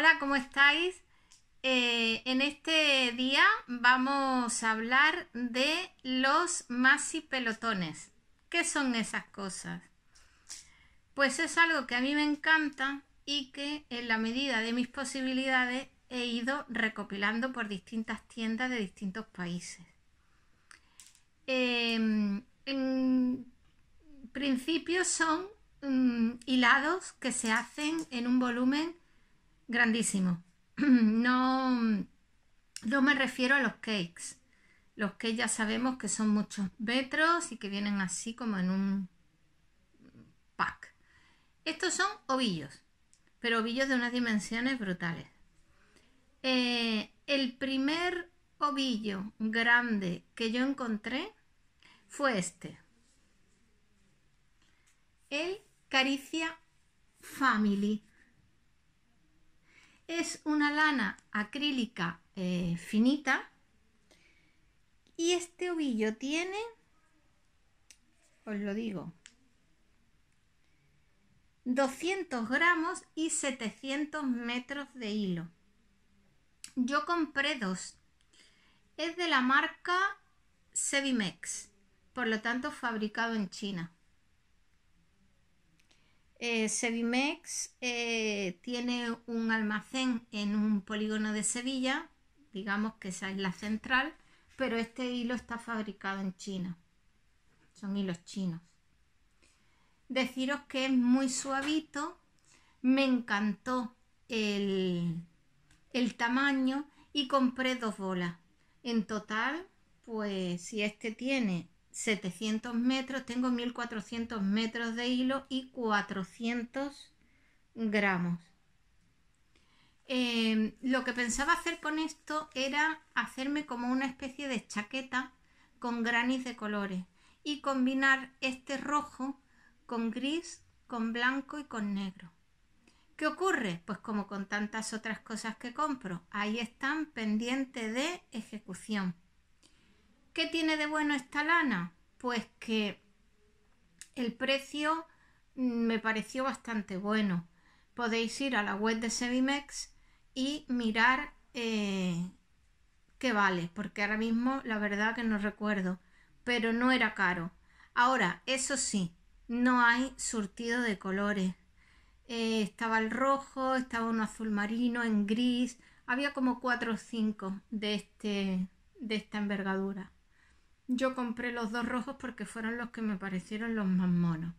Hola, ¿cómo estáis? Eh, en este día vamos a hablar de los pelotones. ¿Qué son esas cosas? Pues es algo que a mí me encanta y que en la medida de mis posibilidades he ido recopilando por distintas tiendas de distintos países. Eh, en principio son mm, hilados que se hacen en un volumen grandísimo. No, no me refiero a los cakes. Los que ya sabemos que son muchos metros y que vienen así como en un pack. Estos son ovillos, pero ovillos de unas dimensiones brutales. Eh, el primer ovillo grande que yo encontré fue este. El Caricia Family es una lana acrílica eh, finita y este ovillo tiene, os lo digo, 200 gramos y 700 metros de hilo. Yo compré dos. Es de la marca Sevimex, por lo tanto fabricado en China. Eh, Sevimex eh, tiene un almacén en un polígono de Sevilla, digamos que esa es la central, pero este hilo está fabricado en China. Son hilos chinos. Deciros que es muy suavito, me encantó el, el tamaño y compré dos bolas. En total, pues si este tiene 700 metros, tengo 1400 metros de hilo y 400 gramos. Em, lo que pensaba hacer con esto era hacerme como una especie de chaqueta con granis de colores y combinar este rojo con gris, con blanco y con negro. ¿Qué ocurre? Pues como con tantas otras cosas que compro, ahí están pendientes de ejecución tiene de bueno esta lana? Pues que el precio mm, me pareció bastante bueno. Podéis ir a la web de Sevimex y mirar eh, qué vale, porque ahora mismo la verdad que no recuerdo, pero no era caro. Ahora, eso sí, no hay surtido de colores. Eh, estaba el rojo, estaba un azul marino, en gris, había como 4 o 5 de, este, de esta envergadura. Yo compré los dos rojos porque fueron los que me parecieron los más monos.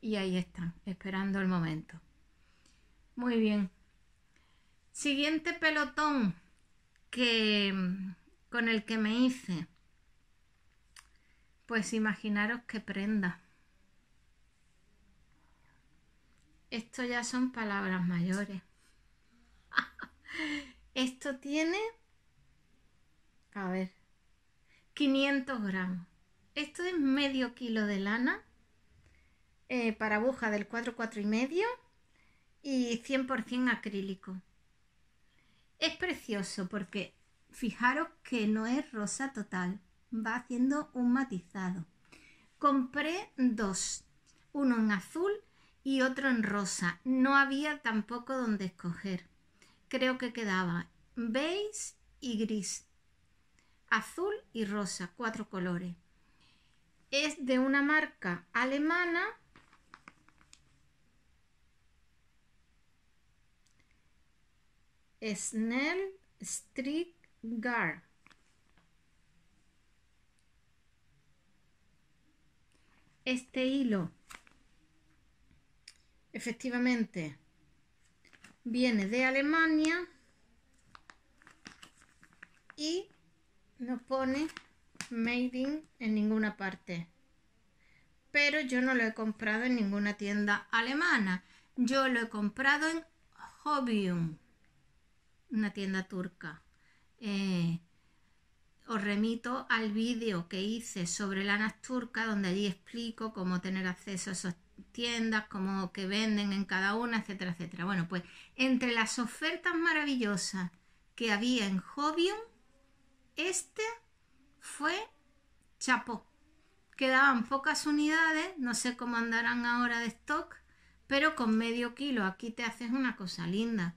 Y ahí están, esperando el momento. Muy bien. Siguiente pelotón que con el que me hice. Pues imaginaros qué prenda. Esto ya son palabras mayores. Esto tiene... A ver. 500 gramos. Esto es medio kilo de lana eh, para aguja del 4, 4 y medio y 100% acrílico. Es precioso porque fijaros que no es rosa total, va haciendo un matizado. Compré dos, uno en azul y otro en rosa. No había tampoco donde escoger. Creo que quedaba beige y gris azul y rosa, cuatro colores. Es de una marca alemana Snell Gar. Este hilo, efectivamente, viene de Alemania y no pone Made in en ninguna parte. Pero yo no lo he comprado en ninguna tienda alemana. Yo lo he comprado en Hobium, una tienda turca. Eh, os remito al vídeo que hice sobre lanas turcas, donde allí explico cómo tener acceso a esas tiendas, cómo que venden en cada una, etcétera, etcétera. Bueno, pues entre las ofertas maravillosas que había en Hobium, este fue chapó. Quedaban pocas unidades, no sé cómo andarán ahora de stock, pero con medio kilo. Aquí te haces una cosa linda.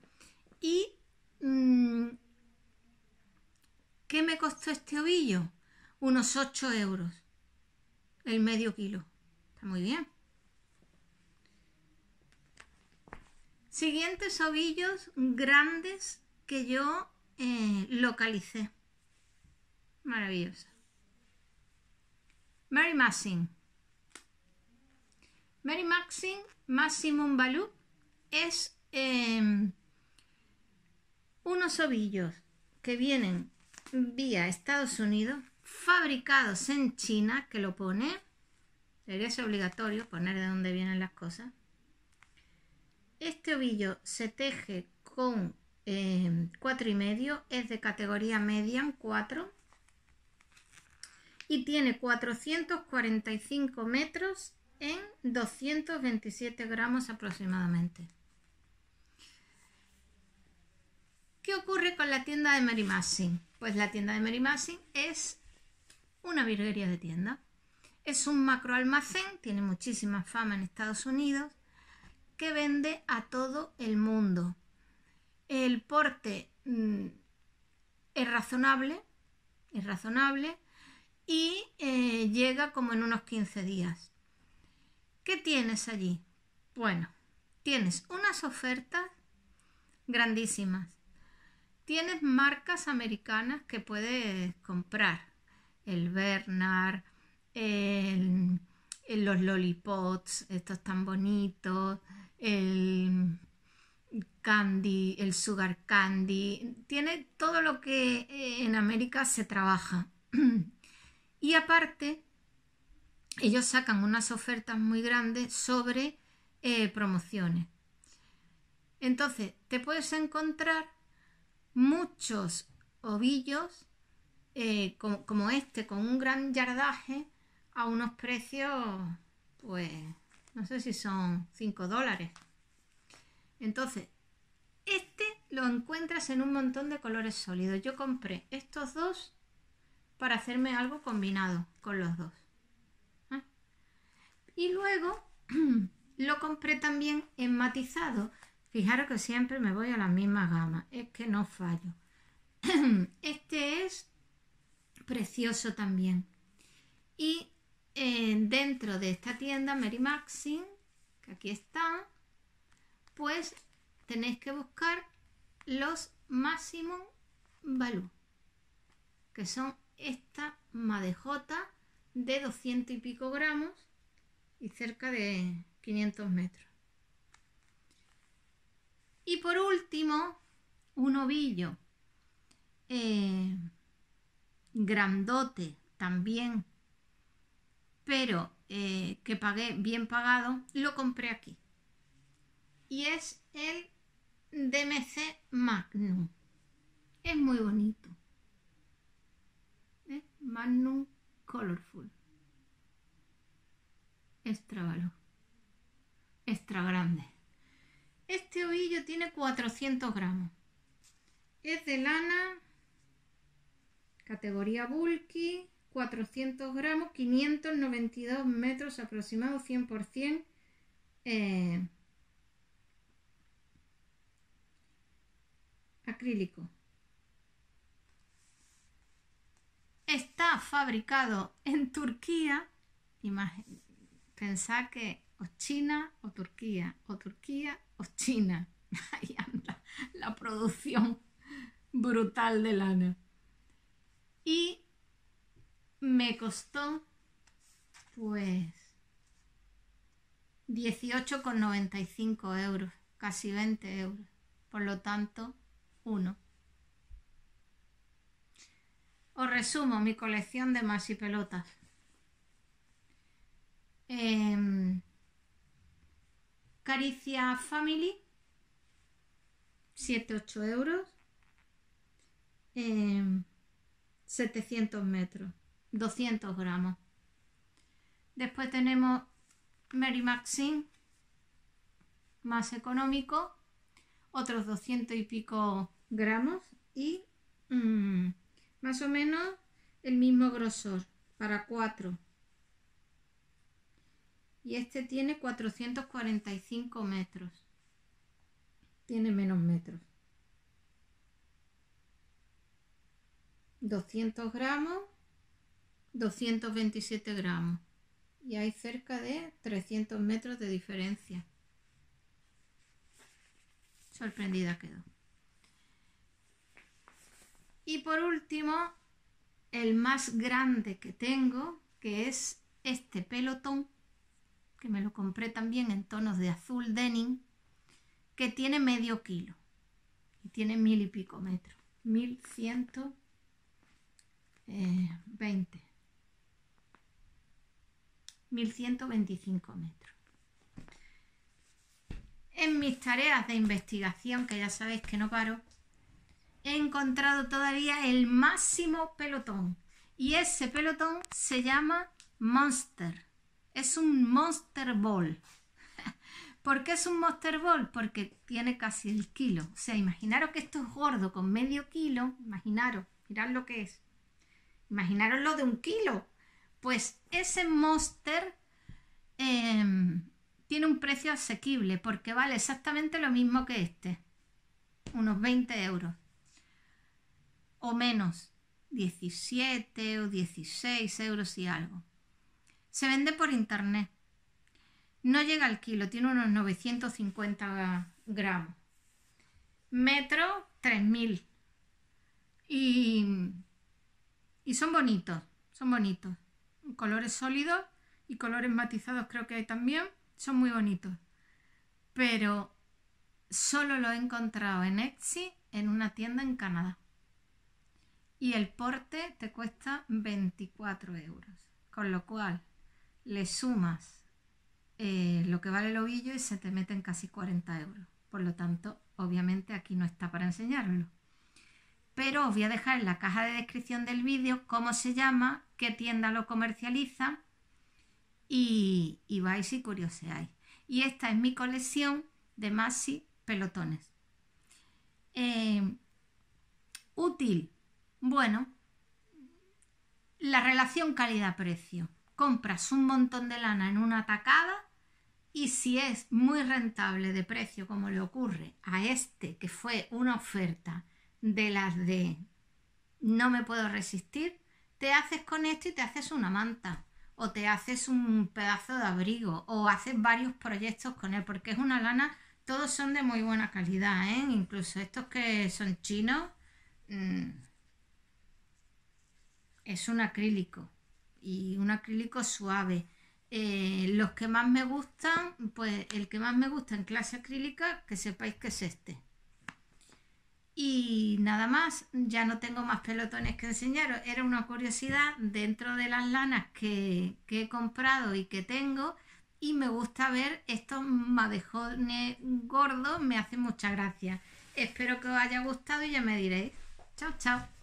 ¿Y mm, qué me costó este ovillo? Unos 8 euros. El medio kilo. Está muy bien. Siguientes ovillos grandes que yo eh, localicé maravillosa Mary Massing. Mary Maxing, Maximum balut es em, unos ovillos que vienen vía Estados Unidos, fabricados en China, que lo pone, debería ser obligatorio poner de dónde vienen las cosas. Este ovillo se teje con 4,5, em, es de categoría median 4 y tiene 445 metros en 227 gramos aproximadamente. ¿Qué ocurre con la tienda de Mary Massing? Pues la tienda de Mary Massing es una virguería de tienda. Es un macroalmacén, tiene muchísima fama en Estados Unidos, que vende a todo el mundo. El porte mm, es razonable, es razonable y eh, llega como en unos 15 días. ¿Qué tienes allí? Bueno, tienes unas ofertas grandísimas. Tienes marcas americanas que puedes comprar. El Bernard, los lollipops, estos tan bonitos, el candy, el sugar candy. Tiene todo lo que eh, en América se trabaja. Y aparte, ellos sacan unas ofertas muy grandes sobre eh, promociones. Entonces, te puedes encontrar muchos ovillos eh, como, como, este, con un gran yardaje, a unos precios, pues, no sé si son 5 dólares. Entonces, este lo encuentras en un montón de colores sólidos. Yo compré estos dos para hacerme algo combinado con los dos. ¿Ah? Y luego lo compré también en matizado. Fijaros que siempre me voy a la misma gama, es que no fallo. Este es precioso también. Y eh, dentro de esta tienda Mary Maxim, que aquí está, pues tenéis que buscar los Maximum Value, que son esta madejota de 200 y pico gramos y cerca de 500 metros. Y por último, un ovillo eh, grandote también, pero eh, que pagué bien pagado, lo compré aquí. Y es el DMC Magnum. Es muy bonito. Magnum Colorful. Extra valor. Extra grande. Este ovillo tiene 400 gramos. Es de lana, categoría bulky, 400 gramos, 592 metros aproximado, 100%. Eh, acrílico. fabricado en Turquía, imagina, que o China o Turquía, o Turquía o China. Ahí anda la producción brutal de lana. Y me costó pues 18,95 euros, casi 20 euros. Por lo tanto, uno. Os resumo mi colección de más y pelotas. Em, Caricia Family, 7-8 euros. 700 em, metros, 200 gramos. Después tenemos Mary Maxine, más económico, otros 200 y pico gramos y mm, más o menos el mismo grosor para 4 y este tiene 445 metros tiene menos metros 200 gramos 227 gramos y hay cerca de 300 metros de diferencia sorprendida quedó y por último, el más grande que tengo, que es este pelotón, que me lo compré también en tonos de azul denim, que tiene medio kilo y tiene mil y pico metros, mil ciento eh, veinte, mil ciento veinticinco metros. En mis tareas de investigación, que ya sabéis que no paro, he encontrado todavía el máximo pelotón. Y ese pelotón se llama Monster. Es un Monster Ball. ¿Por qué es un Monster Ball? Porque tiene casi el kilo. O sea, imaginaros que esto es gordo con medio kilo. Imaginaros, mirad lo que es. Imaginaros lo de un kilo. Pues ese Monster em, tiene un precio asequible porque vale exactamente lo mismo que este. Unos 20 euros o menos, 17 o 16 euros y algo. Se vende por internet. No llega al kilo, tiene unos 950 gramos. Metro, 3000. Y, y son bonitos, son bonitos. Colores sólidos y colores matizados creo que hay también. Son muy bonitos. Pero solo lo he encontrado en Etsy en una tienda en Canadá y el porte te cuesta 24 euros. Con lo cual le sumas eh, lo que vale el ovillo y se te meten casi 40 euros. Por lo tanto, obviamente aquí no está para enseñarlo. Pero os voy a dejar en la caja de descripción del vídeo cómo se llama, qué tienda lo comercializa y, vais y curioseáis. Y esta es mi colección de Masi pelotones. Eh, útil bueno, la relación calidad-precio. Compras un montón de lana en una atacada y si es muy rentable de precio, como le ocurre a este, que fue una oferta de las de no me puedo resistir, te haces con esto y te haces una manta o te haces un pedazo de abrigo o haces varios proyectos con él, porque es una lana, todos son de muy buena calidad, ¿eh? incluso estos que son chinos. Mm, es un acrílico y un acrílico suave. Eh, los que más me gustan, pues el que más me gusta en clase acrílica, que sepáis que es este. Y nada más, ya no tengo más pelotones que enseñaros. Era una curiosidad dentro de las lanas que, que he comprado y que tengo. Y me gusta ver estos madejones gordos, me hace mucha gracia. Espero que os haya gustado y ya me diréis. Chao, chao.